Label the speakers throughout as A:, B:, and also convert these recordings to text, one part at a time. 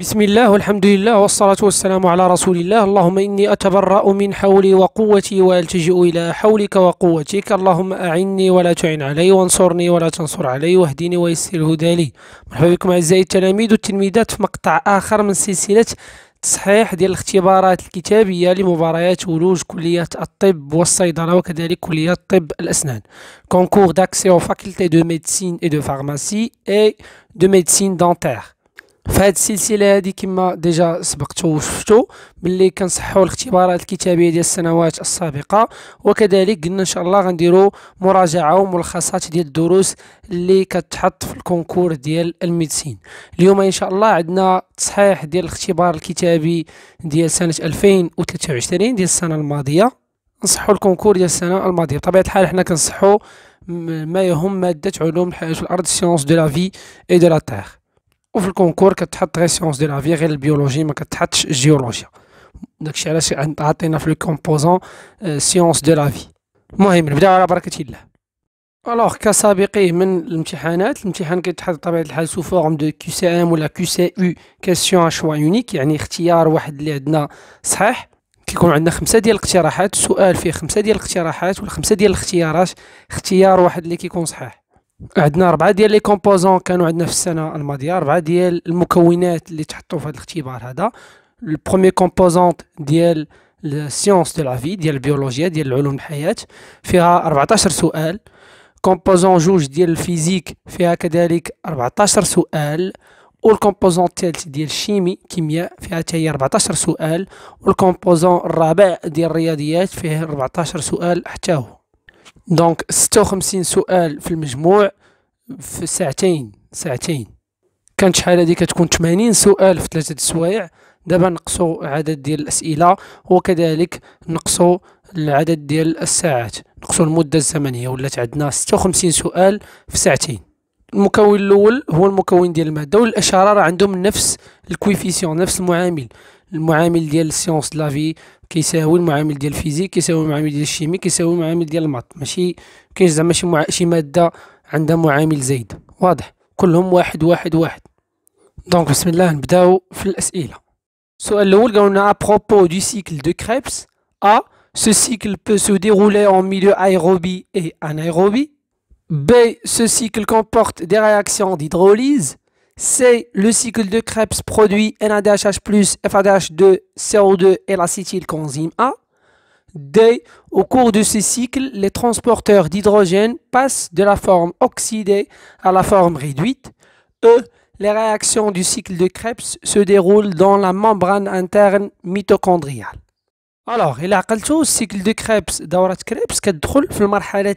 A: بسم الله والحمد لله والصلاة والسلام على رسول الله اللهم إني أتبرأ من حولي وقوتي وألتجئ إلى حولك وقوتك اللهم أعني ولا تعن علي وانصرني ولا تنصر علي واهديني ويسر الهدى لي مرحبا بكم أعزائي التلاميذ والتلميذات في مقطع آخر من سلسلة تصحيح ديال الاختبارات الكتابية لمباريات ولوج كلية الطب والصيدلة وكذلك كلية طب الأسنان كونكور داكسيون فاكولتي دو ميديسين اي دو فارماسي اي دو ميديسين دونتير فهاد السلسله هذه كما ديجا سبقتو وشفتو باللي كنصحوا الاختبارات الكتابيه ديال السنوات السابقه وكذلك قلنا ان شاء الله غنديروا مراجعه وملخصات ديال الدروس اللي كتحط في الكونكور ديال الميدسين اليوم ان شاء الله عندنا تصحيح ديال الاختبار الكتابي ديال سنه 2023 ديال السنه الماضيه نصحوا الكونكور ديال السنه الماضيه بطبيعه الحال حنا كنصحوا ما يهم ماده علوم الحياه والارض سيونس دو لا في اي دو لا تيغ وفي الكونكور كتحط غير سيونس ديال لافي غير البيولوجي ما كتحطش الجيولوجيا داكشي علاش عطينا في لو كومبوزون سيونس دو لافي المهم نبداو على بركه الله الوغ كسابقيه من الامتحانات الامتحان كيتحط بطبيعه الحال سو فورم دو كيو سي ام ولا كيو سي او كاسيون شوا يونيك يعني اختيار واحد اللي عندنا صحيح كيكون عندنا خمسه ديال الاقتراحات سؤال فيه خمسه ديال الاقتراحات ولا خمسه ديال الاختيارات اختيار واحد اللي كيكون صحيح عندنا أربعة ديال لي كومبوزون كانوا عندنا في السنة الماضية أربعة ديال المكونات اللي تحطوا في هذا الاختبار هذا البروميي كومبوزونت ديال السيونس دو لافي ديال البيولوجيا ديال العلوم الحياة فيها 14 سؤال كومبوزون جوج ديال الفيزيك فيها كذلك 14 سؤال والكومبوزون الثالث ديال الشيمي كيمياء فيها حتى هي 14 سؤال والكومبوزون الرابع ديال الرياضيات فيه 14 سؤال حتى هو دونك ستة سؤال في المجموع في ساعتين ساعتين كانت شحال هذه كتكون 80 سؤال في ثلاثه السوايع دابا نقصوا عدد ديال الاسئله وكذلك نقصوا العدد ديال الساعات نقصوا المده الزمنيه ولات عندنا 56 سؤال في ساعتين المكون الاول هو المكون ديال الماده والاشاره راه عندهم نفس الكويفيسيون نفس المعامل المعامل ديال السيونس دلافي كيساوي المعامل ديال الفيزيك كيساوي المعامل ديال الشيمي كيساوي المعامل ديال الماط ماشي كاينش زعما شي شي ماده عندها معامل زايد واضح كلهم واحد واحد واحد دونك بسم الله نبداو في الاسئله السؤال الاول قالولنا ا بروبو دو سيكل دو كريبس ا سو سيكل بو سو ديرولي اون ميليو ايروبي اي انايروبي بي سو سيكل كومبورت دي رياكسيون ديدروليز c'est le cycle de Krebs produit NADHH+, FADH2, CO2 et l'acétylcoenzyme A. D. Au cours de ce cycle, les transporteurs d'hydrogène passent de la forme oxydée à la forme réduite. E. Les réactions du cycle de Krebs se déroulent dans la membrane interne mitochondriale. Alors, il y cycle de Krebs, de Krebs, d'Aurat Krebs, المرحلة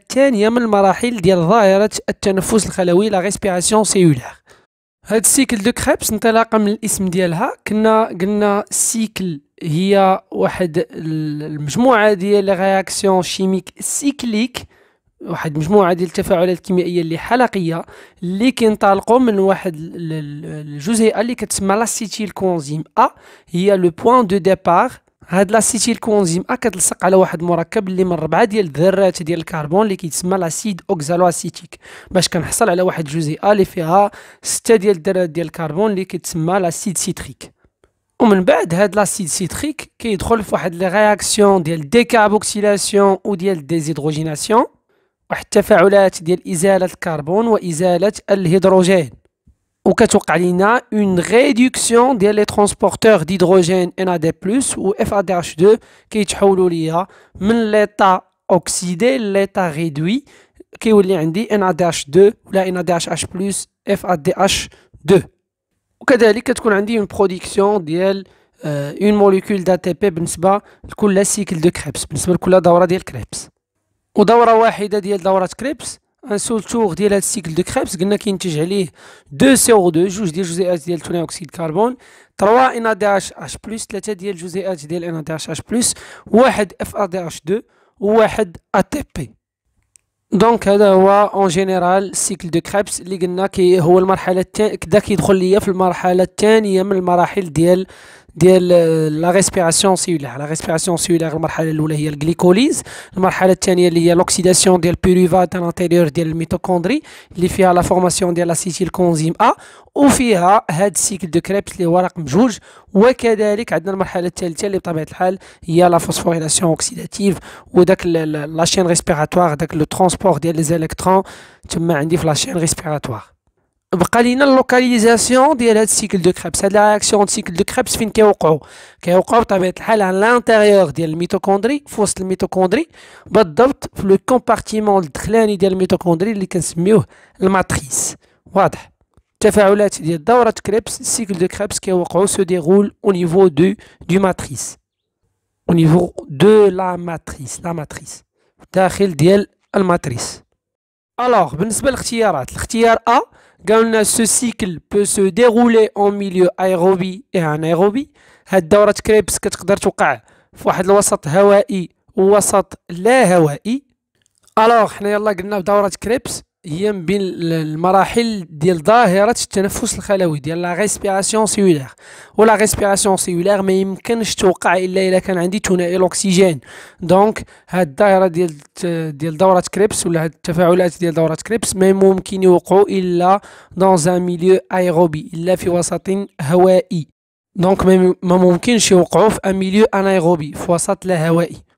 A: de la respiration هاد السيكل دو كريبس انطلاقا من الاسم ديالها كنا قلنا السيكل هي واحد المجموعه ديال رياكسيون شيميك سيكليك واحد المجموعه ديال التفاعلات الكيميائيه اللي حلقيه اللي كينطلقوا من واحد الجزيئه اللي كتسمى لاسيتيل كونزيم ا هي لو بوان دو ديبار هاد لاسيتيل كونزيم كتلصق على واحد المركب اللي من ربعه ديال الذرات ديال الكربون اللي كيتسمى لاسيد اوكزالو اسيتيك باش كنحصل على واحد الجزيئه اللي فيها ستة ديال الذرات ديال الكربون اللي كيتسمى لاسيد سيتريك ومن بعد هاد لاسيد سيتريك كيدخل في واحد لي رياكسيون ديال ديكاربوكسيلاسيون وديال ديزيدروجيناسيون واحد التفاعلات ديال ازاله الكربون وازاله الهيدروجين Ou, comme tu une réduction des transporteurs d'hydrogène NAD, ou FADH2, qui est en train de l'état oxydé, l'état réduit, qui est en train de NADH2, ou NADHH, FADH2. Ou, comme tu as une production d'une euh, molécule d'ATP, qui ben est en train de le cycle de Krebs, qui est en train de faire le cycle de Krebs. Ou, qui est en train de cycle de Krebs? ان سولتور ديال هاد السيكل دو كريبس قلنا كينتج عليه دو سي او دو جوج ديال الجزيئات ديال ثاني اكسيد الكربون 3 ان دي اش اش بلس ثلاثة ديال الجزيئات ديال ان دي اش اش بلس واحد اف ا دي اش دو وواحد ا تي بي دونك هذا هو اون جينيرال سيكل دو كريبس اللي قلنا كي هو المرحله الثانيه كدا كيدخل ليا في المرحله الثانيه من المراحل ديال De la respiration cellulaire. La respiration cellulaire, le marhalle l'oula, il y a glycolyse. Le marhalle tienne, il y a l'oxydation de la pyruvate à l'intérieur de la mitochondrie. Il y a la formation de la cyclique enzyme A. Il y a le cycle de Krebs, le warak mjoujj. Et la d'aller, il y a la phosphorylation oxydative, Il y a la chaîne respiratoire, le transport des électrons. Il la chaîne respiratoire. La localisation du cycle de Krebs, c'est la réaction du cycle de Krebs qui est à l'intérieur de la mitochondrie, il la mitochondrie, le compartiment de la mitochondrie qui est la matrice. Voilà. se déroule au niveau de la matrice. Au niveau de la matrice, la matrice. Alors, قالنا سو سيكل بو سو ديغولي اون ميليو ايروبي اي انايروبي هاد دورة كريبس كتقدر توقع في واحد الوسط هوائي ووسط لا هوائي الوغ حنا يلا قلنا في دورة كريبس هي من بين المراحل ديال ظاهره التنفس الخلوي ديال لا ريسبيراسيون سيلولير ولا ريسبيراسيون سيلولير ما يمكنش توقع الا الا كان عندي ثنائي الاكسجين دونك هاد الظاهره ديال ديال دوره كريبس ولا هاد التفاعلات ديال دوره كريبس ما ممكن يوقعوا الا دون ان ميليو ايروبي الا في وسط هوائي دونك ما ممكنش يوقعوا في ان ميليو انايروبي في وسط لا هوائي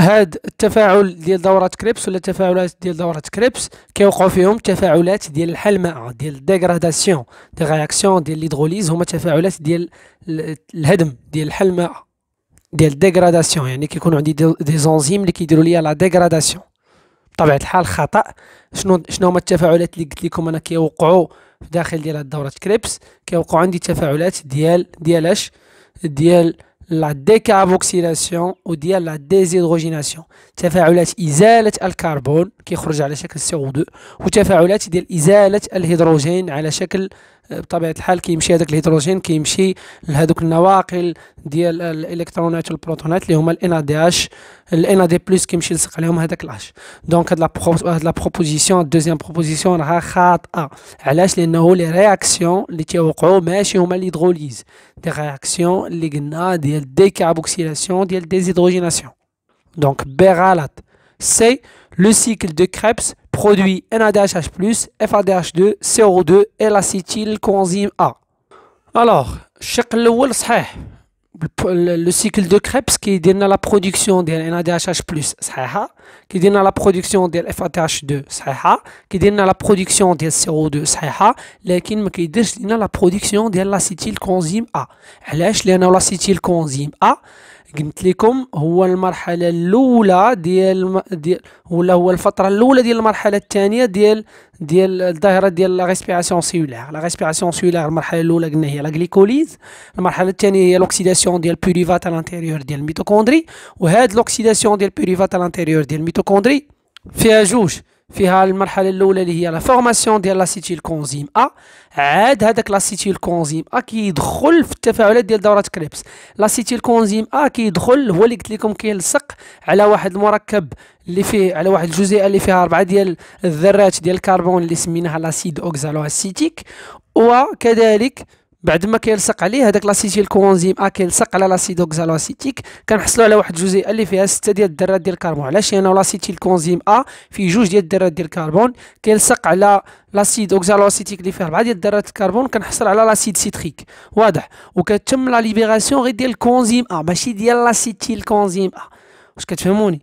A: هاد التفاعل ديال دورة كريبس ولا التفاعلات ديال دورة كريبس كيوقعوا فيهم تفاعلات ديال الحل الحلماء ديال ديغراداسيون دي رياكسيون ديال ليدغوليز هما تفاعلات ديال الهدم ديال الحل الحلماء ديال ديغراداسيون يعني كيكونوا عندي دي زونزيم اللي كيديروا لي لا ديغراداسيون بطبيعه الحال خطا شنو شنو هما التفاعلات اللي قلت لكم انا كيوقعوا في داخل ديال دوره كريبس كيوقعوا عندي تفاعلات ديال ديال اش ديال لا ديكاربوكسيلاسيون وديال لا ديزيدروجيناسيون تفاعلات ازاله الكربون كيخرج على شكل سي او 2 وتفاعلات ديال ازاله الهيدروجين على شكل بطبيعه الحال كيمشي هذاك الهيدروجين كيمشي لهذوك النواقل ديال الالكترونات والبروتونات اللي هما الان دي اش الان دي بلس كيمشي يلصق عليهم هذاك الاش دونك هاد لا هاد لا بروبوزيسيون دوزيام بروبوزيسيون راها خاطئه علاش لانه لي رياكسيون اللي تيوقعوا ماشي هما الهيدروليز دي رياكسيون اللي قلنا ديال ديكاربوكسيلاسيون ديال ديزيدروجيناسيون دونك بي غلط سي لو سيكل دو كريبس produit NADHH+, FADH2, CO2 et l'acétylcoenzyme A. Alors, le le cycle de Krebs qui donne la production de NADHH+, qui donne la production de FADH2, qui donne la production de CO2, mais qui donne la production de l'acétylcoenzyme A. Pourquoi l'acétylcoenzyme A قلت لكم هو المرحله الاولى ديال ديال ولا هو الفتره الاولى ديال المرحله الثانيه ديال ديال الظاهره ديال لا ريسبيراسيون سيلولير لا ريسبيراسيون سيلولير المرحله الاولى قلنا هي لا غليكوليز المرحله الثانيه هي لوكسيداسيون ديال بوريفات على الانتيريور ديال الميتوكوندري وهاد لوكسيداسيون ديال بوريفات على الانتيريور ديال الميتوكوندري فيها جوج فيها المرحله الاولى اللي هي لا فورماسيون ديال لاسيتيل كونزيم ا عاد هذاك لاسيتيل كونزيم ا كيدخل في التفاعلات ديال دوره كريبس لاسيتيل كونزيم ا كيدخل هو اللي قلت لكم كيلصق على واحد المركب اللي فيه على واحد الجزيئه اللي فيها اربعه ديال الذرات ديال الكربون اللي سميناها لاسيد اوكزالو اسيتيك وكذلك بعد ما كيلصق عليه هذاك لاسيتيل كوانزيم ا آه، كيلصق على اوكزالاسيتيك كنحصلوا على واحد الجزيئه اللي فيها سته ديال الذرات ديال الكربون علاش لان يعني لاسيتيل كوانزيم ا آه، فيه جوج ديال الذرات ديال الكربون كيلصق على لاسيد اوكزالاسيتيك اللي فيه اربعه ديال الذرات الكربون كنحصل على لاسيد سيتريك واضح وكتم لا ليبيراسيون غير ديال الكوانزيم ا آه، ماشي ديال لاسيتيل كوانزيم ا واش كتفهموني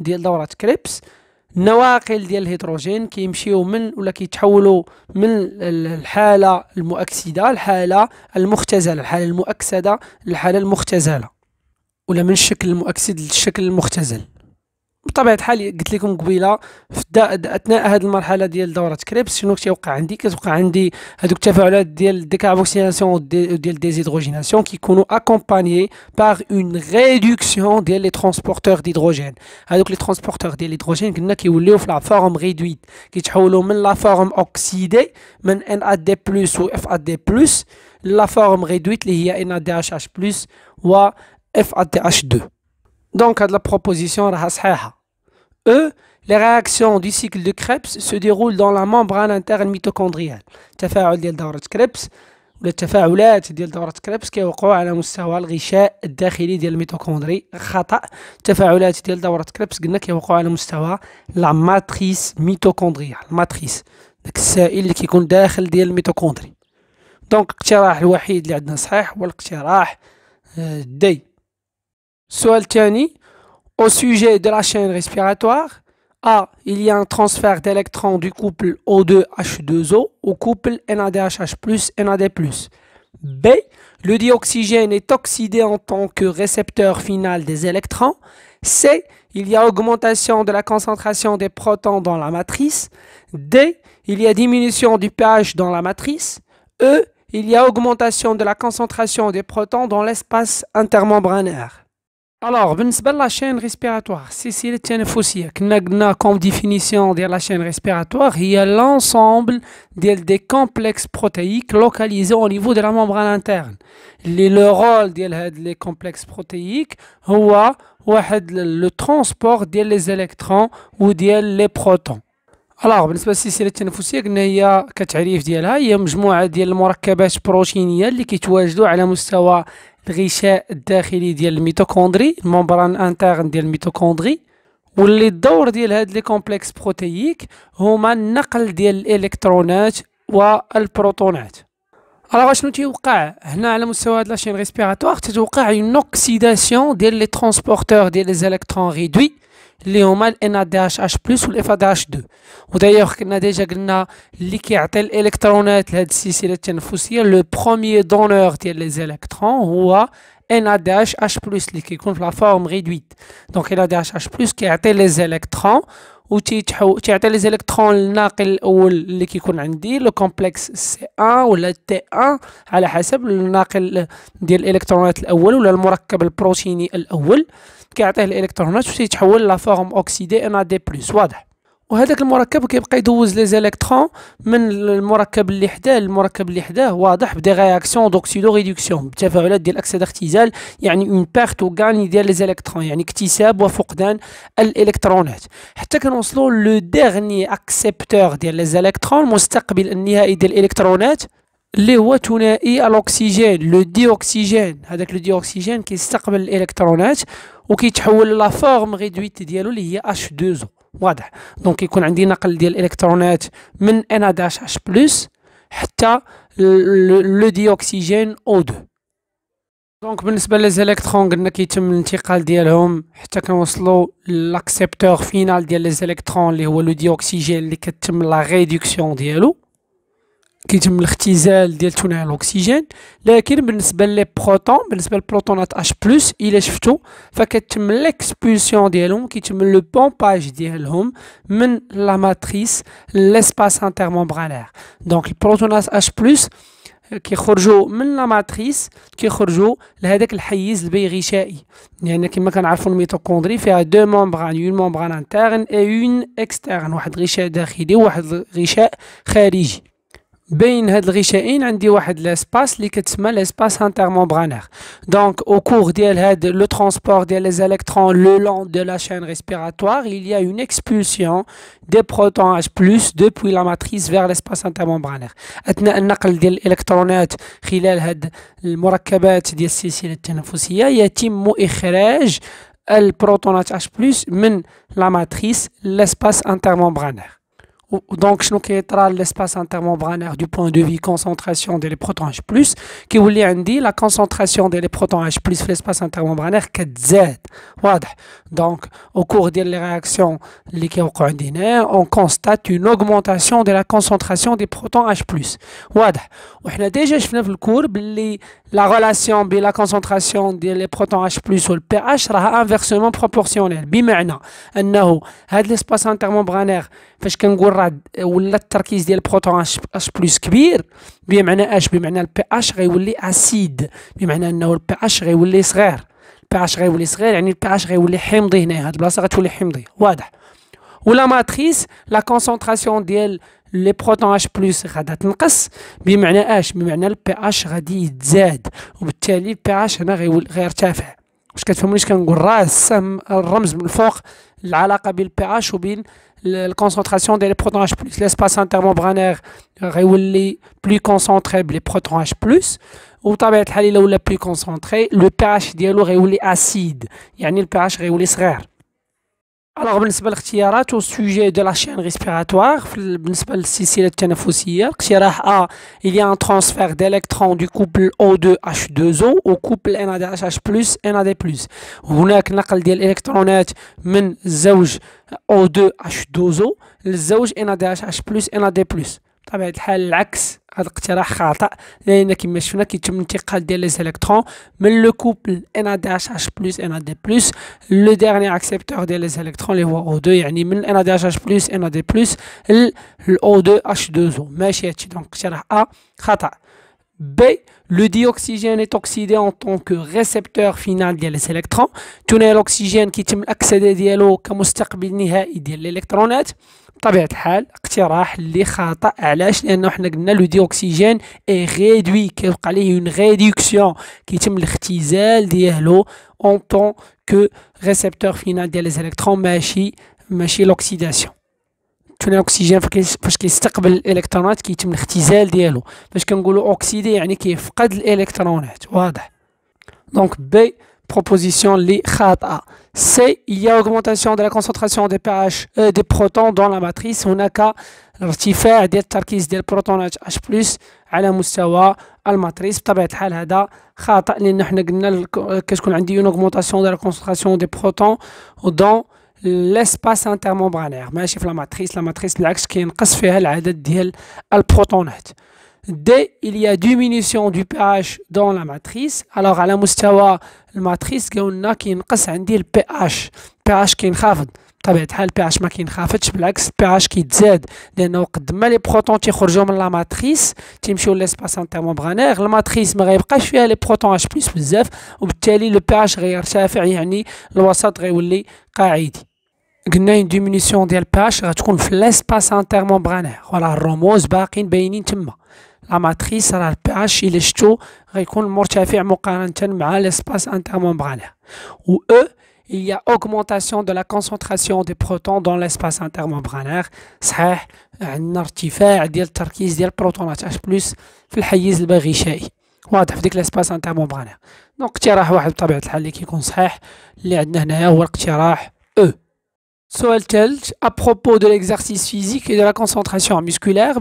A: ديال دورة كريبس النواقل ديال الهيدروجين كيمشيو من ولا كيتحولوا من الحالة المؤكسدة الحالة المختزلة الحالة المؤكسدة للحالة المختزلة ولا من الشكل المؤكسد للشكل المختزل بطبيعه الحال قلت لكم قبيله اثناء هذه المرحله ديال دوره كريبس شنو كيوقع عندي كتوقع عندي هذوك التفاعلات ديال الديكاربوكسيناسيون ديال ديزيدروجيناسيون كيكونوا اكومباني باغ اون ريدكسيون ديال لي ترونسبورتور ديدروجين هذوك لي ترونسبورتور ديال الهيدروجين قلنا كيوليو في لا فورم ريدويت كيتحولوا من لا فورم اوكسيدي من ان ا دي بلس و اف ا دي بلس لا فورم ريدويت اللي هي ان ا دي اش اش بلس و اف ا دي اش 2 Donc, la proposition E, les réactions du cycle de Krebs se déroulent dans la membrane interne mitochondriale. تفاعل ديال دورة كريبس ولا التفاعلات ديال دورة كريبس كيوقعوا على مستوى الغشاء الداخلي ديال الميتوكوندري خطأ التفاعلات ديال دورة كريبس قلنا كيوقعوا على مستوى لا ماتريس ميتوكوندريال ماتريس داك السائل اللي كيكون داخل ديال الميتوكوندري دونك الاقتراح الوحيد اللي عندنا صحيح هو الاقتراح دي Soal Tiani, au sujet de la chaîne respiratoire, A, il y a un transfert d'électrons du couple O2H2O au couple NADHH+, NAD+. B, le dioxygène est oxydé en tant que récepteur final des électrons. C, il y a augmentation de la concentration des protons dans la matrice. D, il y a diminution du pH dans la matrice. E, il y a augmentation de la concentration des protons dans l'espace intermembranaire. Alors, بالنسبه la chaîne respiratoire, c'est si le tenefosia. comme définition de la chaîne respiratoire, il y a l'ensemble des, complexes protéiques localisés au niveau de la membrane interne. Le, rôle des ces complexes protéiques, est le, transport des électrons ou des protons. Alors, y a بالنسبه de التنفسيه قلنا هي c'est ديالها هي مجموعه protéiques qui se اللي à la مستوى الغشاء الداخلي ديال الميتوكوندري المومبران انترن ديال الميتوكوندري واللي الدور ديال هاد لي كومبلكس بروتييك هما النقل ديال الالكترونات والبروتونات الوغ شنو تيوقع هنا على مستوى هاد لاشين ريسبيراتوار تتوقع اون اوكسيداسيون ديال لي ترونسبورتور ديال لي الكترون ريدوي Léon mal NADHH H ou FADH2. Ou d'ailleurs, on a déjà vu que les électrons cette chaîne c'est le premier donneur qui les électrons, ou à NADHH plus qui est la forme réduite. Donc NADHH plus qui est les électrons. و تيعطي لي زيليكترون الناقل الاول اللي كيكون عندي لو كومبلكس سي ان ولا تي ان على حسب الناقل ديال الالكترونات الاول ولا المركب البروتيني الاول كيعطيه الالكترونات تيتحول لا فورم اوكسيدي ان ا دي بلس واضح وهذاك المركب كيبقى يدوز لي زيليكترون من المركب اللي حداه للمركب اللي حداه واضح بدي رياكسيون دوكسيدو ريدكسيون بتفاعلات ديال الاكسده اختزال يعني اون بارت وغاني ديال لي زيليكترون يعني اكتساب وفقدان الالكترونات حتى كنوصلوا لو ديرني اكسبتور ديال لي زيليكترون المستقبل النهائي ديال الالكترونات اللي هو ثنائي الاكسجين لو ديوكسيجين هذاك لو ديوكسيجين كيستقبل الالكترونات وكيتحول لا فورم ريدويت ديالو اللي هي H2O واضح دونك يكون عندي نقل ديال الالكترونات من ان داش اش بلس حتى لو ديوكسيجين او 2 دونك بالنسبه للزيليكترون قلنا كيتم الانتقال ديالهم حتى كنوصلوا لاكسبتور فينال ديال لي اللي هو لو ديوكسيجين اللي كتم لا ريدكسيون ديالو كيتم الاختزال ديال ثنائي الاكسجين لكن بالنسبه لي بروتون بالنسبه للبروتونات اش بلس الا شفتو فكتم ليكسبولسيون ديالهم كيتم لو بومباج ديالهم من لا ماتريس لسباس انترمومبرالير دونك البروتونات اش بلس كيخرجوا من لا ماتريس كيخرجوا لهذاك الحيز البي غشائي لان يعني كما كنعرفوا الميتوكوندري فيها دو ممبران اون ممبران انترن اي اون اكسترن واحد غشاء داخلي وواحد غشاء خارجي بين هاد الغشائين عندي واحد لاسباس اللي كتسمى لاسباس انترمومبرانير دونك او كور ديال هاد لو ترونسبور ديال لي الكترون لو لون دو لا شين ريسبيراتوار il y a une expulsion des protons H+ depuis la matrice vers l'espace intermembranaire اثناء النقل ديال الالكترونات خلال هاد المركبات ديال السلسله التنفسيه يتم اخراج البروتونات H+ من لا ماتريس لاسباس انترمومبرانير donc شنو كيطرى l'espace intermembranaire du point de vue concentration des protons H+ qui voulait dit la concentration des protons H+ dans l'espace intermembranaire Z. z donc au cours des réactions ordinaire, on constate une augmentation de la concentration des protons H+ واضح وحنا déjà شفنا le الكور les... لا غولاسيون بين لا كونسونطراسيون ديال لي بروتون اش بلس و البي اش راها انفيرسومون بروبورسيونيل بمعنى انه هاد ليسباس انترمومبرانير فاش كنقول راه ولا التركيز ديال البروتون اش بلس كبير بمعنى اش بمعنى البي اش غيولي اسيد بمعنى انه البي اش غيولي صغير البي اش غيولي صغير يعني البي اش غيولي حمضي هنا هاد البلاصه غتولي حمضي واضح ولا ماتريس لا كونسونطراسيون ديال لي بروتون اش بلس غادا تنقص بمعنى اش بمعنى البي اش غادي يتزاد وبالتالي البي اش هنا غيرتفع واش كتفهمونيش كنقول راه السهم الرمز من الفوق العلاقه بين البي اش وبين الكونسونطراسيون ديال لي بروتون اش بلس لاسباس انترمبرانير غيولي بلو كونسونطري بلي بروتون اش بلس وطبيعه الحال الا ولا بلو كونسونطري لو بي اش ديالو غيولي اسيد يعني البي اش غيولي صغير الوغ بالنسبه للاختيارات والسوجي دو لا شين ريسبيراتوار بالنسبه للسلسله التنفسيه اقتراح ا il y a un transfert d'électrons du couple O2H2O au couple nadh NAD+. هناك نقل ديال الالكترونات من زوج O2H2O للزوج NADHH+ NAD+. بطبيعه الحال العكس électrons, le couple NADHH+, NAD le dernier accepteur des électrons les O2, il y a NAD O2 H2O. donc le dioxygène est oxydé en tant que récepteur final ديال الالكترون تنال الاكسجين كيتم الاكسده ديالو كمستقبل نهائي ديال الالكترونات بطبيعه الحال اقتراح اللي خاطئ علاش لانه حنا قلنا لو ديوكسيجين اي ريدوي كيوقع ليه اون ريدكسيون كيتم الاختزال ديالو اون طون كو ريسبتور فينال ديال الالكترون ماشي ماشي لوكسيداسيون ثاني الاكسجين فاش كيستقبل الالكترونات كيتم الاختزال ديالو فاش كنقولوا اوكسيدي يعني كيفقد الالكترونات واضح دونك بي بروبوزيسيون لي خاطئه سي il y a augmentation de la concentration des pH euh, des protons dans la matrice. ديال euh, a qu'à l'artifaire des tarkis des مستوى الماتريس بطبيعة الحال هذا خاطئ لأن حنا قلنا كتكون عندي اون اوغمونطاسيون دو لا كونسونطراسيون دي بروتون دون انتر مومبرانير ماشي في لاماتريس لاماتريس بالعكس كينقص فيها العدد ديال البروتونات دي il y a diminution du pH dans la matrice alors على مستوى الماتريس قلنا كينقص عندي ال pH pH كينخفض بطبيعة الحال pH ما كينخفضش بالعكس pH كيتزاد لأنه قد ما لي بروتون تيخرجو من لا ماتريس تيمشيو لسباس انترمومبرانير الماتريس ما غيبقاش فيها لي بروتون اش بليس بزاف وبالتالي لو pH غيرتفع يعني الوسط غيولي قاعدي قلنا اون ديمينيسيون ديال باش غتكون في لاسباس انتر انترمومبرانير فوالا الروموز باقين باينين تما لا ماتريس راه الباش الا شتو غيكون مرتفع مقارنه مع لاسباس انتر انترمومبرانير و او il y a augmentation de la concentration des protons dans l'espace intermembranaire صحيح عندنا ارتفاع ديال التركيز ديال البروتونات اش بلس في الحيز الغشائي واضح في ديك الاسباس انترمومبرانير دونك اقتراح واحد بطبيعه الحال اللي كيكون صحيح اللي عندنا هنايا هو الاقتراح او So, à propos de l'exercice physique et de la concentration musculaire,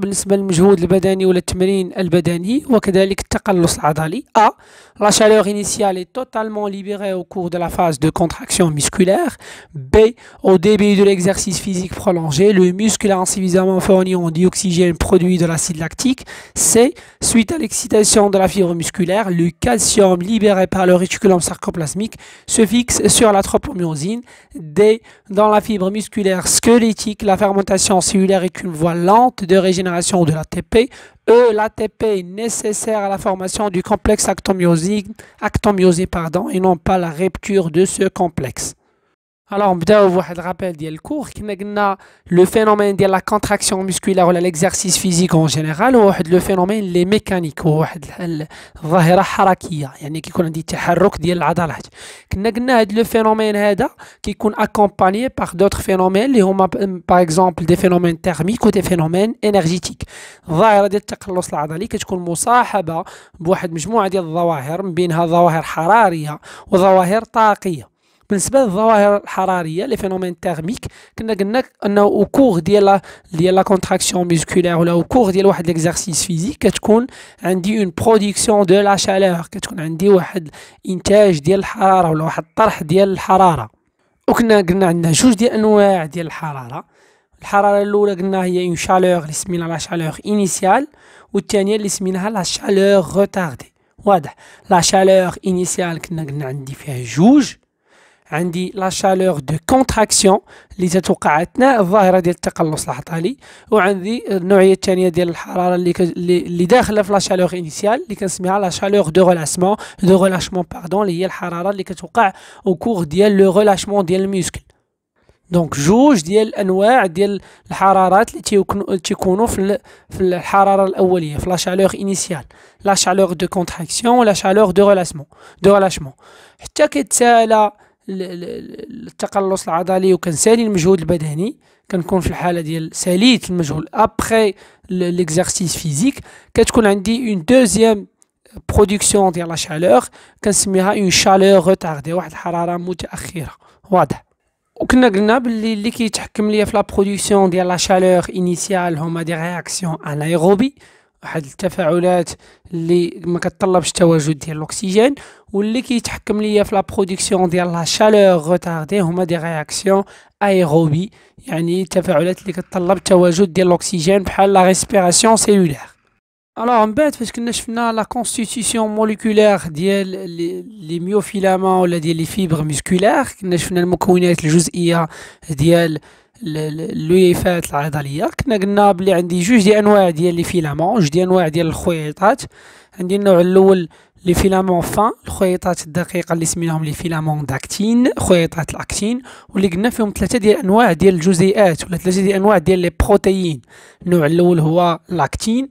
A: la chaleur initiale est totalement libérée au cours de la phase de contraction musculaire. B. Au début de l'exercice physique prolongé, le muscle a insuffisamment fourni en dioxygène produit de l'acide lactique. Suite à l'excitation de la fibre musculaire, le calcium libéré par le réticulum sarcoplasmique se fixe sur la tropomyosine. Dans la fibre musculaire squelettique, la fermentation cellulaire est une voie lente de régénération de l'ATP. E, l'ATP est nécessaire à la formation du complexe actomyosine, actomyosine pardon, et non pas la rupture de ce complexe. الوغ نبداو بواحد الغابيل ديال الكور كنا قلنا لو فينومين ديال لا كونتراكسيون موسكولار ولا ليكزارسيس فيزيك اون جينيرال هو واحد لو فينومين لي ميكانيك هو واحد الظاهره حركيه يعني كيكون عندي تحرك ديال العضلات كنا قلنا هاد لو فينومين هذا كيكون اكومباني باغ دوتر فينومين اللي هما باغ اكزومبل دي فينومين تيرميك ودي فينومين انرجيتيك الظاهره ديال التقلص العضلي كتكون مصاحبه بواحد مجموعه ديال الظواهر من بينها ظواهر حراريه وظواهر طاقيه بالنسبه للظواهر الحراريه لي فينومين تيرميك كنا قلنا انه او كور ديال ديال لا كونتراكسيون ميسكولير ولا او كور ديال واحد ليكزارسيس فيزيك كتكون عندي اون برودكسيون دو لا شالور كتكون عندي واحد انتاج ديال الحراره ولا واحد الطرح ديال الحراره وكنا قلنا عندنا جوج ديال انواع ديال الحراره الحراره الاولى قلنا هي اون شالور اللي سمينا لا شالور انيسيال والثانيه اللي سميناها لا شالور روتاردي واضح لا شالور انيسيال كنا قلنا عندي فيها جوج عندي لا شالور دو كونتراكسيون اللي تتوقع اثناء الظاهره ديال التقلص العضلي وعندي النوعيه الثانيه ديال الحراره اللي ك... اللي داخله في لا شالور انيسيال اللي كنسميها لا شالور دو غولاسمون دو غولاشمون باردون اللي هي الحراره اللي كتوقع او كور ديال لو غولاشمون ديال الميوسكل دونك جوج ديال الانواع ديال الحرارات اللي تيكونوا في في الحراره الاوليه في لا شالور انيسيال لا شالور دو كونتراكسيون ولا شالور دو ريلاسمون دو ريلاشمون حتى كيتسالى التقلص العضلي وكنسالي المجهود البدني كنكون في الحاله ديال ساليت المجهود ابخي ليكزارسيس فيزيك كتكون عندي اون دوزيام برودكسيون ديال لا شالور كنسميها اون شالور ريتاردي واحد الحراره متاخره واضح وكنا قلنا باللي اللي كيتحكم ليا في لا برودكسيون ديال لا شالور انيسيال هما دي رياكسيون انايروبي واحد التفاعلات اللي ما كتطلبش تواجد ديال الاكسجين واللي كيتحكم ليا في لا برودكسيون ديال لا شالور غوتاردي هما دي رياكسيون ايروبي يعني التفاعلات اللي كتطلب تواجد ديال الاكسجين بحال لا ريسبيراسيون سيلولير الوغ من بعد فاش كنا شفنا لا كونستيتيسيون موليكولير ديال لي ميوفيلامون ولا ديال لي فيبر موسكولار كنا شفنا المكونات الجزئيه ديال اللويفات العضليه كنا قلنا بلي عندي جوج ديال انواع ديال لي فيلامون جوج ديال انواع ديال الخيطات عندي النوع الاول لي فيلامون فان الخيطات الدقيقه اللي سميناهم لي فيلامون داكتين خيطات الاكتين واللي قلنا فيهم ثلاثه ديال انواع ديال الجزيئات ولا ثلاثه ديال انواع ديال لي بروتيين النوع الاول هو لاكتين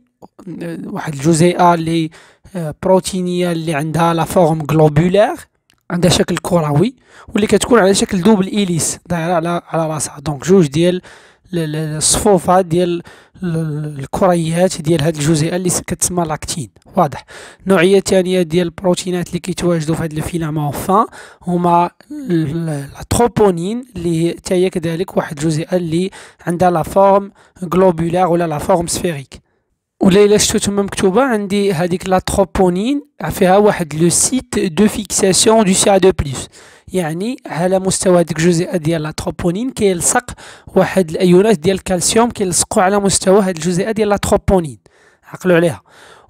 A: واحد الجزيئه اللي آه، بروتينيه اللي عندها لا فورم جلوبولير عندها شكل كروي واللي كتكون على شكل دوبل إليس دايره على على راسها دونك جوج ديال الصفوفه ديال الكريات ديال هذه الجزيئه اللي كتسمى لاكتين واضح نوعيه ثانيه ديال البروتينات اللي كيتواجدوا في هذا الفيلامون فان هما التروبونين اللي حتى هي كذلك واحد الجزيئه اللي عندها لا فورم غلوبولار ولا لا فورم سفيريك ولا الا شفتو تما مكتوبه عندي هذيك لا تروبونين فيها واحد لو سيت دو فيكساسيون دو سي ا دو بلس يعني على مستوى هذيك الجزيئه ديال لا تروبونين كيلصق واحد الايونات ديال الكالسيوم كيلصقوا على مستوى هاد الجزيئه ديال لا تروبونين عقلوا عليها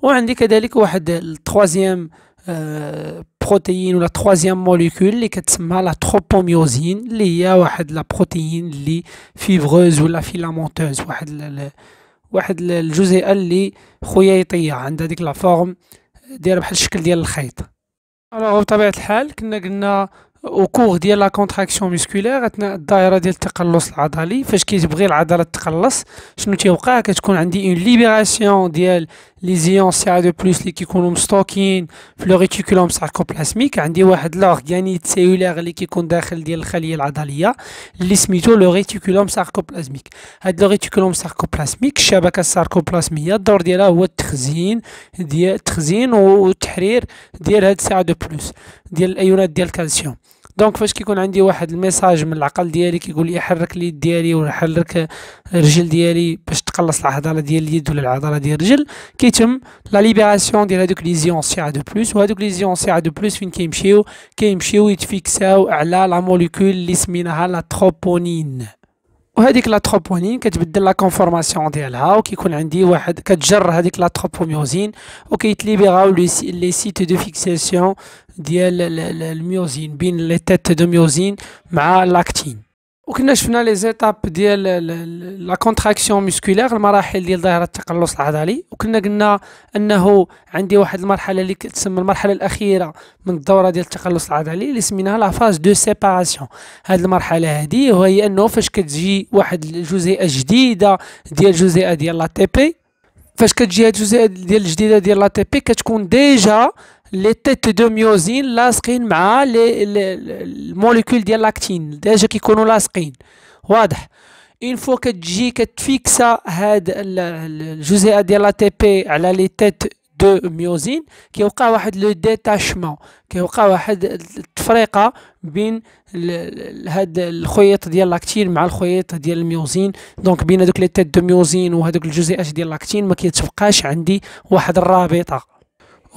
A: وعندي كذلك واحد التروازيام آه، بروتيين ولا تروازيام موليكول اللي كتسمى لا تروبوميوزين اللي هي واحد لا بروتيين اللي فيفغوز ولا فيلامونتوز واحد واحد الجزيئه اللي يطيع عندها ديك لا فورم دايره بحال الشكل ديال الخيط الوغ بطبيعه الحال كنا قلنا او كوغ ديال لا كونتراكسيون مسكولير اثناء الدائره ديال التقلص العضلي فاش كتبغي العضله تتقلص شنو تيوقع كتكون عندي اون ليبراسيون ديال لي زيون سي ا دو بلوس اللي كيكونوا مستوكين في لو ريتيكولوم ساركوبلازميك عندي واحد لورغانيت سيلولير اللي كيكون داخل ديال الخليه العضليه اللي سميتو لو ريتيكولوم ساركوبلازميك هاد لو ريتيكولوم ساركوبلازميك الشبكه الساركوبلازميه الدور ديالها هو التخزين ديال التخزين والتحرير ديال هاد سي ا دو بلوس ديال الايونات ديال الكالسيوم دونك فاش كيكون عندي واحد الميساج من العقل ديالي كيقول لي حرك اليد ديالي ولا حرك الرجل ديالي باش تقلص العضله ديال اليد ولا العضله ديال الرجل كيتم لا ليبراسيون ديال هذوك لي زيون سي ا دو بلوس وهذوك لي زيون سي ا دو بلوس فين كيمشيو كيمشيو يتفيكساو على لا موليكول اللي سميناها لا تروبونين وهذيك لا تروبونين كتبدل لا كونفورماسيون ديالها وكيكون عندي واحد كتجر هذيك لا تروبوميوزين وكيتليبيراو لي سيت دو فيكساسيون ديال الميوزين بين لي تيت دو ميوزين مع لاكتين وكنا شفنا لي زيتاب ديال لا كونتراكسيون موسكولير المراحل ديال ظاهره التقلص العضلي وكنا قلنا انه عندي واحد المرحله اللي كتسمى المرحله الاخيره من الدوره ديال التقلص العضلي اللي سميناها لا فاز دو سيباراسيون هاد المرحله هادي وهي انه فاش كتجي واحد الجزيئه جديده ديال الجزيئه ديال لا تي بي فاش كتجي هاد الجزيئه ديال الجديده ديال لا تي بي كتكون ديجا لي تيت دو ميوزين لاصقين مع لي الموليكول ديال لاكتين ديجا كيكونوا لاصقين واضح اون فوا كتجي كتفيكسا هاد الجزيئه ديال لا تي بي على لي تيت دو ميوزين كيوقع واحد لو ديتاشمون كيوقع واحد التفريقه بين هاد الخيط ديال لاكتين مع الخيط ديال الميوزين دونك بين هذوك لي تيت دو ميوزين وهذوك الجزيئات ديال لاكتين ما كيتبقاش عندي واحد الرابطه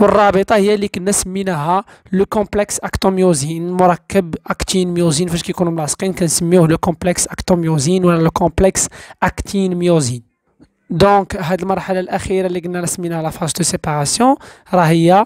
A: والرابطه هي اللي كنا سميناها لو كومبلكس اكتوميوزين مركب اكتين ميوزين فاش كيكونوا ملاصقين كنسميوه لو كومبلكس اكتوميوزين ولا لو كومبلكس اكتين ميوزين دونك هاد المرحله الاخيره اللي قلنا سميناها لا فاز دو سيباراسيون راه هي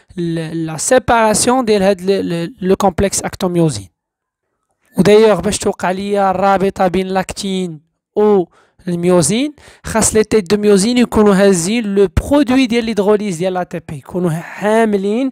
A: la, séparation de le, le, complexe actomyosine. D'ailleurs, je vais vous dire l'actine ou الميوزين خاص لي تيت دو ميوزين يكونوا هازين لو برودوي ديال ليدروليز ديال لا تي بي يكونوا حاملين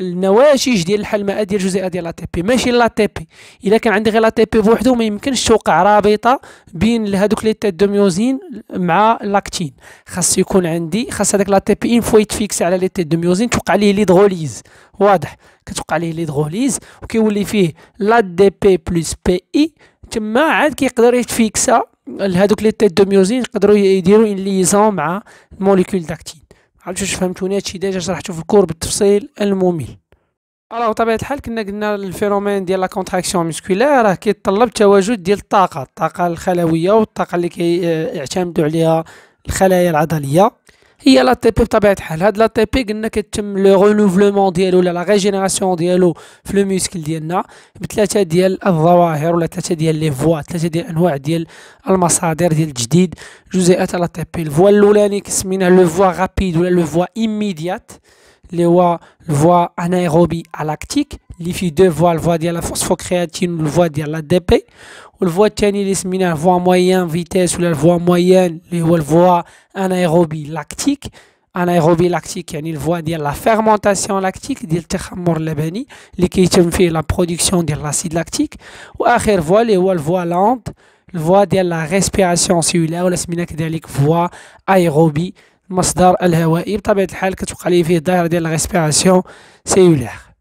A: النواتج ديال الحل ديال الجزيئه ديال لا تي بي ماشي لا تي بي الا كان عندي غير لا تي بي بوحدو ما يمكنش توقع رابطه بين هذوك لي تيت دو ميوزين مع لاكتين خاص يكون عندي خاص هذاك لا تي بي فوا يتفيكس على لي تيت دو ميوزين توقع ليه ليدروليز واضح كتوقع ليه ليدروليز وكيولي فيه لا دي بي بلس بي اي تما عاد كيقدر يتفيكسا هذوك لي تيت دو ميوزين يقدروا يديروا ان ليزون مع موليكول داكتين عرفت واش فهمتوني هادشي ديجا شرحته في الكور بالتفصيل الممل راه بطبيعه الحال كنا قلنا الفينومين ديال لا كونتراكسيون مسكولير راه كيتطلب تواجد ديال الطاقه الطاقه الخلويه والطاقه اللي كيعتمدوا آه، عليها الخلايا العضليه هي لا تي بي بطبيعه الحال هاد لا تي بي قلنا كتم لو رينوفلومون ديالو ولا لا ريجينيراسيون ديالو في لو ميسكل ديالنا بثلاثه ديال الظواهر ولا ثلاثه ديال لي فوا ثلاثه ديال انواع ديال المصادر ديال الجديد جزيئات لا تي بي الفوا الاولاني كسميناه لو فوا رابيد ولا لو فوا ايميديات اللي هو الفوا انايروبي الاكتيك filles deux voies le voie de la phosphocréatine, le voie dire la DP, ou le voie les la voie moyenne vitesse, ou la voie moyenne, ou le voie anaérobie lactique. Anaérobie lactique, يعني voie dire la fermentation lactique, de التخمر اللبني, اللي كيتم فيه la production de l'acide lactique. Ou آخر voie, اللي هو voie lente, le voie ديال la respiration cellulaire, ولا سمينا كذلك voie aérobie, مصدر الهوائي. بطبيعة الحال كتوقع لي فيه الظاهرة ديال la respiration cellulaire.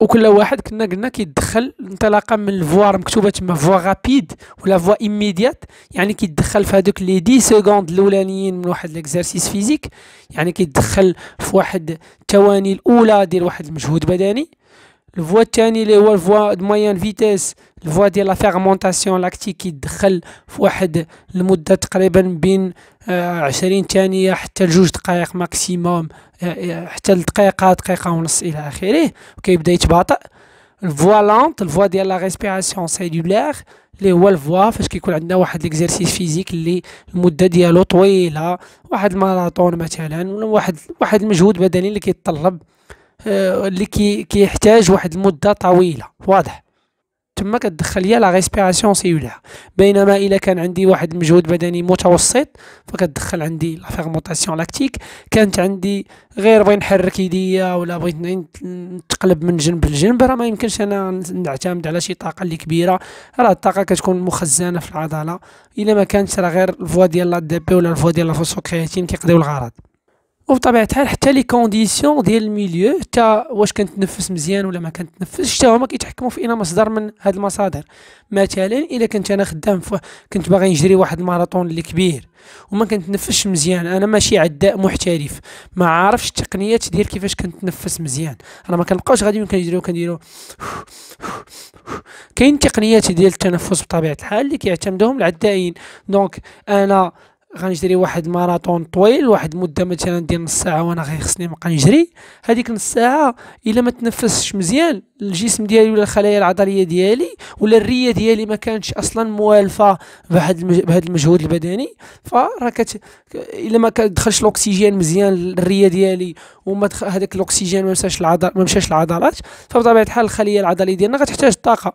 A: وكل واحد كنا قلنا كيدخل انطلاقا من الفوار مكتوبه تما فوا رابيد ولا فوا ايميديات يعني كيدخل في هذوك لي 10 سكوند الاولانيين من واحد ليكزارسيس فيزيك يعني كيدخل في واحد الثواني الاولى ديال واحد المجهود بدني الفوا الثاني اللي هو الفوا دو موين فيتيس الفوا ديال لا فيغمونطاسيون لاكتيك كيدخل في واحد المده تقريبا بين عشرين ثانيه حتى لجوج دقائق ماكسيموم آه، آه، حتى لدقيقه دقيقه ونص الى اخره وكيبدا يتباطأ الفوا لانت الفوا ديال لا ريسبيراسيون سيلولير اللي هو الفوا فاش كيكون عندنا واحد ليكزارسيس فيزيك اللي المده ديالو طويله واحد الماراطون مثلا ولا واحد واحد المجهود بدني اللي كيتطلب آه، اللي كي كيحتاج واحد المده طويله واضح تما كتدخل ليا لا ريسبيراسيون سيلولير بينما الا كان عندي واحد المجهود بدني متوسط فكتدخل عندي لا فيرمونطاسيون لاكتيك كانت عندي غير بغيت نحرك يديا ولا بغيت نتقلب من جنب لجنب راه ما يمكنش انا نعتمد على شي طاقه اللي كبيره راه الطاقه كتكون مخزنه في العضله الا ما كانتش راه غير الفوا ديال لا دي بي ولا الفوا ديال لا كرياتين كيقضيو الغرض وبطبيعه الحال حتى لي كونديسيون ديال الميليو حتى واش كنتنفس مزيان ولا ما كنتنفسش حتى هما كيتحكموا فينا مصدر من هاد المصادر مثلا الا كنت انا خدام كنت باغي نجري واحد الماراطون اللي كبير وما كنتنفسش مزيان انا ماشي عداء محترف ما عارفش التقنيات ديال كيفاش كنتنفس مزيان انا ما كنبقاوش غادي كنديرو كنديرو كاين تقنيات ديال التنفس بطبيعه الحال اللي كيعتمدوهم العدائين دونك انا غنجري واحد ماراطون طويل واحد المده مثلا ديال نص ساعه وانا غيخصني نبقى نجري هذيك نص ساعه الا ما تنفسش مزيان الجسم ديالي ولا الخلايا العضليه ديالي ولا الريه ديالي ما كانتش اصلا موالفه بهذا بهذا المجهود البدني فراك الا ما دخلش الاكسجين مزيان للرية ديالي وما هذاك الاكسجين ما مشاش العضل ما مشاش العضلات فبطبيعه الحال الخليه العضليه ديالنا غتحتاج الطاقه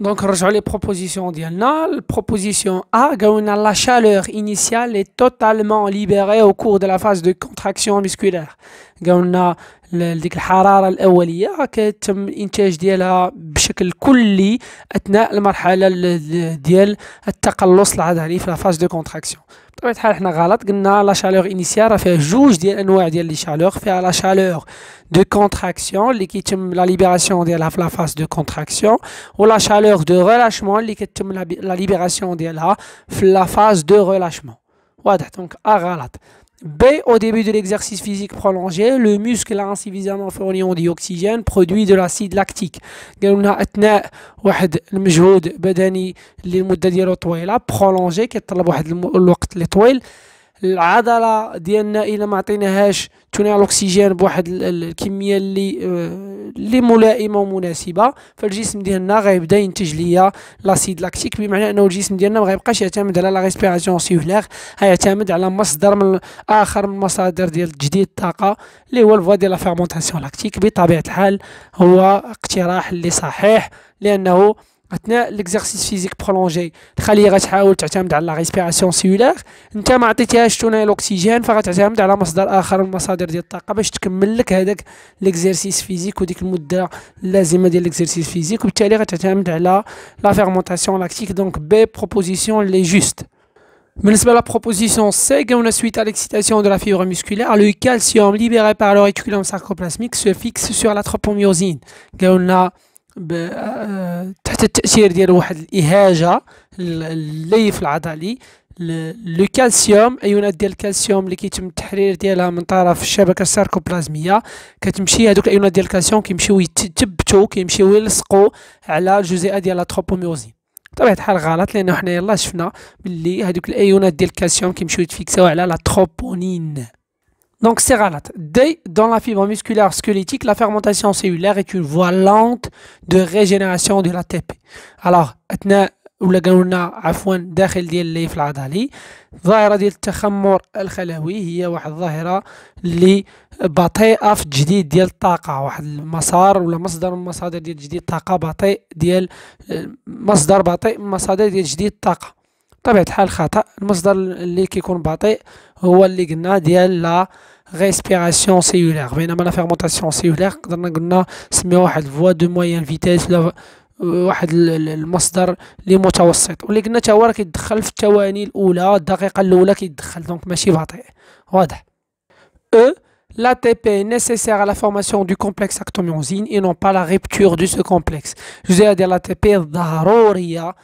A: Donc, rejoignons les propositions La proposition A, la chaleur initiale est totalement libérée au cours de la phase de contraction musculaire. قلنا ديك الحراره الاوليه كيتم الانتاج ديالها بشكل كلي اثناء المرحله ديال التقلص العضلي في phase de contraction. La chaleur initiale fait le jour de la chaleur, la chaleur de contraction, la libération de la phase de contraction, ou la chaleur de relâchement, la libération de la phase de relâchement. Donc, c'est la chaleur initiale. B, au début de l'exercice physique prolongé, le muscle a insuffisamment fourni en dioxygène, produit de l'acide lactique. العضله ديالنا الا ما عطيناهاش ثاني الاكسجين بواحد الكميه اللي آه، اللي ملائمه ومناسبه فالجسم ديالنا غيبدا ينتج ليا لاسيد لاكتيك بمعنى انه الجسم ديالنا ما غيبقاش يعتمد على لا ريسبيراسيون سيفلير غيعتمد على مصدر من اخر من مصادر ديال تجديد الطاقه اللي هو الفوا ديال لا لاكتيك بطبيعه الحال هو اقتراح اللي صحيح لانه Pendant l'exercice physique prolongé, khaliya ghachawel ta'tamad 3la la respiration cellulaire, nta ma 3atitihach tonay l'oxygène, fghat ta'tamad 3la masdar akhar lmasadir dial taqa bach tkammel lik hadak l'exercice physique w dik l'mudda lazima de l'exercice physique, w bittali ghat'tamad 3la la fermentation lactique, donc B proposition est juste. Nisba la proposition C, gawna suite à l'excitation de la fibre musculaire, le calcium libéré par le sarcoplasmique se fixe sur la troponine, gawna آه، تحت التاثير ديال واحد الاهاجه الليف العضلي الكالسيوم ايونات ديال الكالسيوم اللي كيتم التحرير ديالها من طرف الشبكه الساركوبلازميه كتمشي هذوك الايونات ديال الكالسيوم كيمشيو يتثبتوا كيمشيو يلصقوا على الجزيئه ديال لا لاطروبوميوزين بطبيعه الحال غلط لانه حنا يلاه شفنا باللي هذوك الايونات ديال الكالسيوم كيمشيو يتفيكساو على لا تروبونين Donc, séralate. D, dans la fibre musculaire squelettique, la fermentation cellulaire est une voie lente de régénération de l'ATP. Alors, ولا قالولنا عفوا داخل ديال الليف العضلي ظاهره ديال التخمر الخلوي هي واحد الظاهره اللي بطيئه في تجديد ديال الطاقه واحد المسار ولا مصدر من مصادر ديال تجديد الطاقه بطيء ديال مصدر بطيء من مصادر ديال تجديد الطاقه بطبيعه الحال خطا المصدر اللي كيكون بطيء هو اللي قلنا ديال لا ريسبيراسيون سيلولار بينما لا فيرمونتاسيون سيلولار قدرنا قلنا سميوها واحد فوا دو موين فيتيس ولا واحد المصدر اللي متوسط واللي قلنا تا هو راه كيدخل في الثواني الاولى الدقيقه الاولى كيدخل دونك ماشي بطيء واضح او e, L'ATP est nécessaire à la formation du complexe actomyosine et non pas la rupture de ce complexe. Je veux dire l'ATP est ضرورية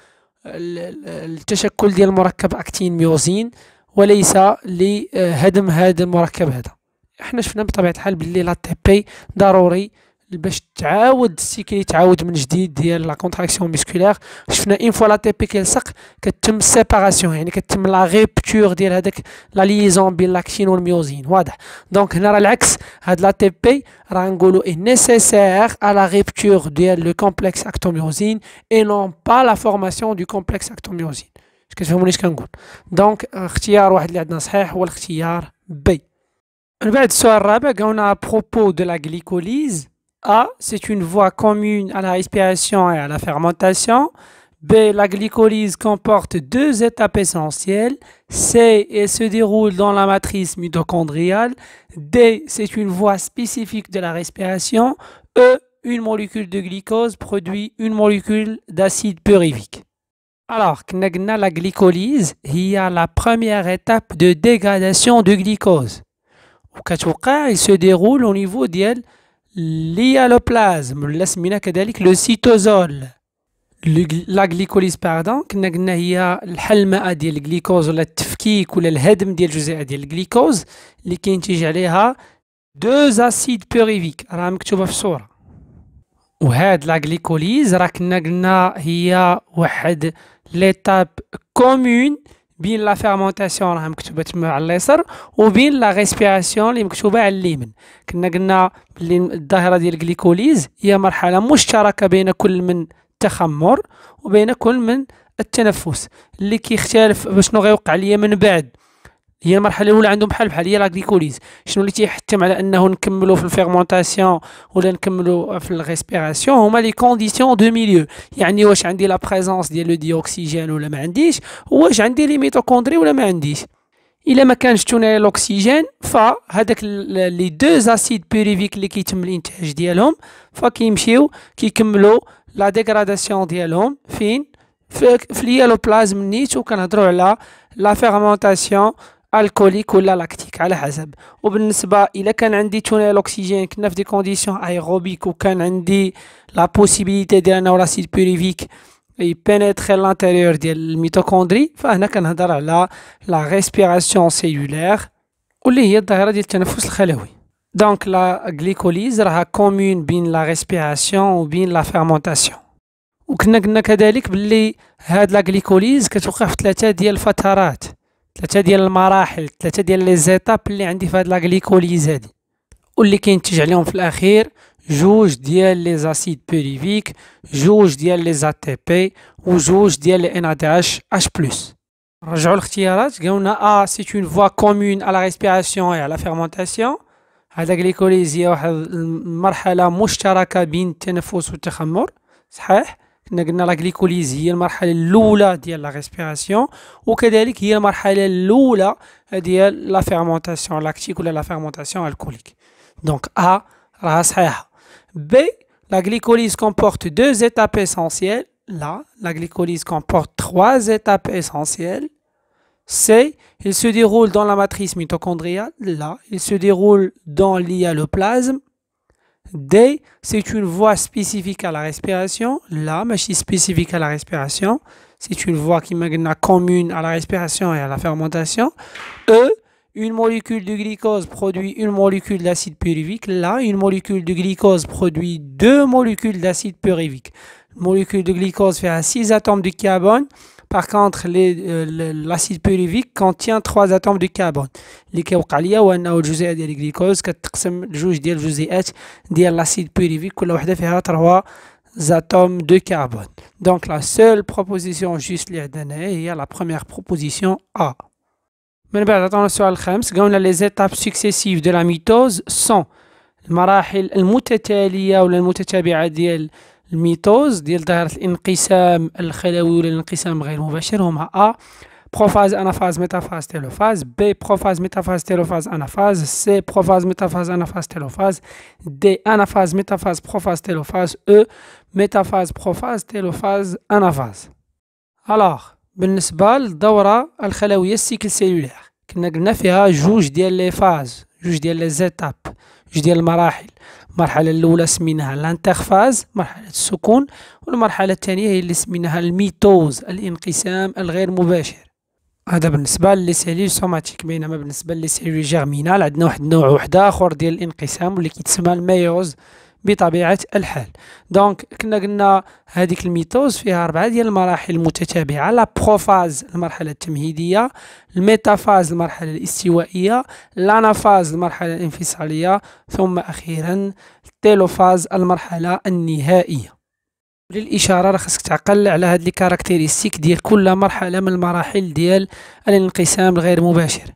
A: للتشكل ديال مركب اكتين ميوزين وليس لهدم هذا المركب هذا. احنا شفنا بطبيعه الحال باللي لا تي بي ضروري باش تعاود السيكل يتعاود من جديد ديال لا كونتراكسيون ميسكولير شفنا اون فوا لا تي بي كيلصق كتم سيباراسيون يعني كتم لا ريبتور ديال هذاك لا ليزون بين لاكتين والميوزين واضح دونك هنا راه العكس هاد لا تي بي راه نقولوا اي نيسيسير ا لا ريبتور ديال لو كومبلكس اكتوميوزين اي نون با لا فورماسيون دو كومبلكس اكتوميوزين كتفهموني اش كنقول دونك اختيار واحد اللي عندنا صحيح هو الاختيار بي On a à propos de la glycolyse. A, c'est une voie commune à la respiration et à la fermentation. B, la glycolyse comporte deux étapes essentielles. C, elle se déroule dans la matrice mitochondriale. D, c'est une voie spécifique de la respiration. E, une molécule de glycose produit une molécule d'acide purifique. Alors, la glycolyse, il y a la première étape de dégradation de glycose. Il se déroule au niveau de l'hyaloplasme, le cytosol, la glycolyse, pardon, le glycose, le glycose, glycose, le glycose, le glycose, le le glycose, glycose, qui glycose, le glycose, le glycose, le glycose, le La le بين لا فيرمونتاسيون راها مكتوبه تما على اليسر وبين لا ريسبيراسيون اللي مكتوبه على اليمين كنا قلنا بلي الظاهره ديال الجليكوليز هي مرحله مشتركه بين كل من التخمر وبين كل من التنفس اللي كيختلف باش نو غيوقع ليا من بعد هي المرحله الاولى عندهم بحال بحال هي لاغليكوليز شنو اللي تيحتم على انه نكملوا في الفيرمونطاسيون ولا نكملوا في الريسبيراسيون هما لي كونديسيون دو ميليو يعني واش عندي لا بريزونس ديال لو ديوكسيجين ولا ما عنديش واش عندي لي ميتوكوندري ولا ما عنديش الا ما كانش توني لوكسيجين فهذاك لي دو اسيد بيريفيك اللي كيتم الانتاج ديالهم فكيمشيو كيكملوا لا ديغراداسيون ديالهم فين في اليالوبلازم نيت وكنهضروا على لا فيرمونطاسيون الكوليك ولا لاكتيك على حسب وبالنسبه الى كان عندي تونيل اوكسجين كنا في دي كونديسيون ايروبيك وكان عندي لا بوسيبيليتي ديال راسيد بيريفيك اي بينيتري لانتيريور ديال الميتوكوندري فهنا كنهضر على لا ريسبيراسيون سيلولير واللي هي الظاهره ديال التنفس الخلوي دونك لا غليكوليز راها كومون بين لا ريسبيراسيون وبين لا فيرمونتاسيون وكنا قلنا كذلك باللي هاد لا غليكوليز كتوقع في ثلاثه ديال الفترات ثلاثه ديال المراحل ثلاثه ديال لي زيتاب اللي عندي في هاد لاغليكوليز هادي واللي كينتج عليهم في الاخير جوج ديال لي زاسيد بيريفيك جوج ديال لي زاتي بي وجوج ديال لي ان ا دي اش اش بلس نرجعوا الاختيارات قالونا ا سي اون فوا كومون على ريسبيراسيون اي على فيرمونتاسيون هذا غليكوليز هي واحد المرحله مشتركه بين التنفس والتخمر صحيح La glycolyse c'est la première de la respiration et la première de la fermentation lactique ou la fermentation alcoolique. Donc A, B, la glycolyse comporte deux étapes essentielles. Là, la glycolyse comporte trois étapes essentielles. C, il se déroule dans la matrice mitochondriale. Là, il se déroule dans l'hyaloplasme. D, c'est une voie spécifique à la respiration. là, mais spécifique à la respiration. C'est une voie qui est commune à la respiration et à la fermentation. E, une molécule de glucose produit une molécule d'acide pyruvique. Là, une molécule de glycose produit deux molécules d'acide pyruvique. Une molécule de glycose fait à 6 atomes de carbone. Par contre, euh, l'acide pyruvique contient trois atomes de carbone. اللي كيوقع le de que qui est atomes de carbone. Donc la seule proposition juste les données, la première proposition A. Maintenant, les étapes successives de la mitose sont étapes de la الميتوز ديال ظاهرة الانقسام الخلوي ولا الانقسام غير مباشر هما أ بروفاز انافاز ميتافاز تيلوفاز بي بروفاز ميتافاز تيلوفاز انافاز سي بروفاز ميتافاز انافاز تيلوفاز دي انافاز ميتافاز بروفاز تيلوفاز او ميتافاز بروفاز تيلوفاز انافاز الوغ بالنسبة للدورة الخلوية السيكل سيلولير كنا قلنا فيها جوج ديال لي فاز جوج ديال لي زيتاب جوج ديال المراحل المرحلة الأولى سميناها الانترفاز مرحلة السكون والمرحلة الثانية هي اللي سميناها الميتوز الانقسام الغير مباشر هذا بالنسبة للسيلول سوماتيك بينما بالنسبة للسيلول جيرمينال عندنا واحد النوع واحد آخر ديال الانقسام واللي كيتسمى الميوز بطبيعه الحال دونك كنا قلنا هذيك الميتوز فيها اربعه ديال المراحل المتتابعه لا بروفاز المرحله التمهيديه الميتافاز المرحله الاستوائيه لانافاز المرحله الانفصاليه ثم اخيرا التيلوفاز المرحله النهائيه للاشاره راه خاصك تعقل على هاد لي كاركتيريستيك ديال كل مرحله من المراحل ديال الانقسام الغير مباشر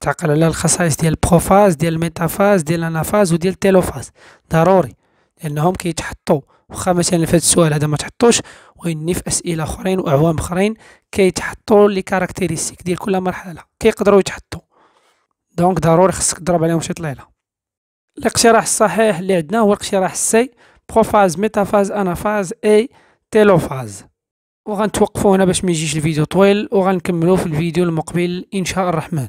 A: تعقل على الخصائص ديال البروفاز ديال الميتافاز ديال الانافاز وديال التيلوفاز ضروري لانهم كيتحطوا واخا مثلا في هذا السؤال هذا ما تحطوش واني في اسئله اخرين واعوام اخرين كيتحطوا لي كاركتيريستيك ديال كل مرحله كيقدروا يتحطوا دونك ضروري خصك تضرب عليهم شي طليله الاقتراح الصحيح اللي عندنا هو الاقتراح السي بروفاز ميتافاز انافاز اي تيلوفاز وغنتوقفوا هنا باش ما يجيش الفيديو طويل وغنكملوا في الفيديو المقبل ان شاء الرحمن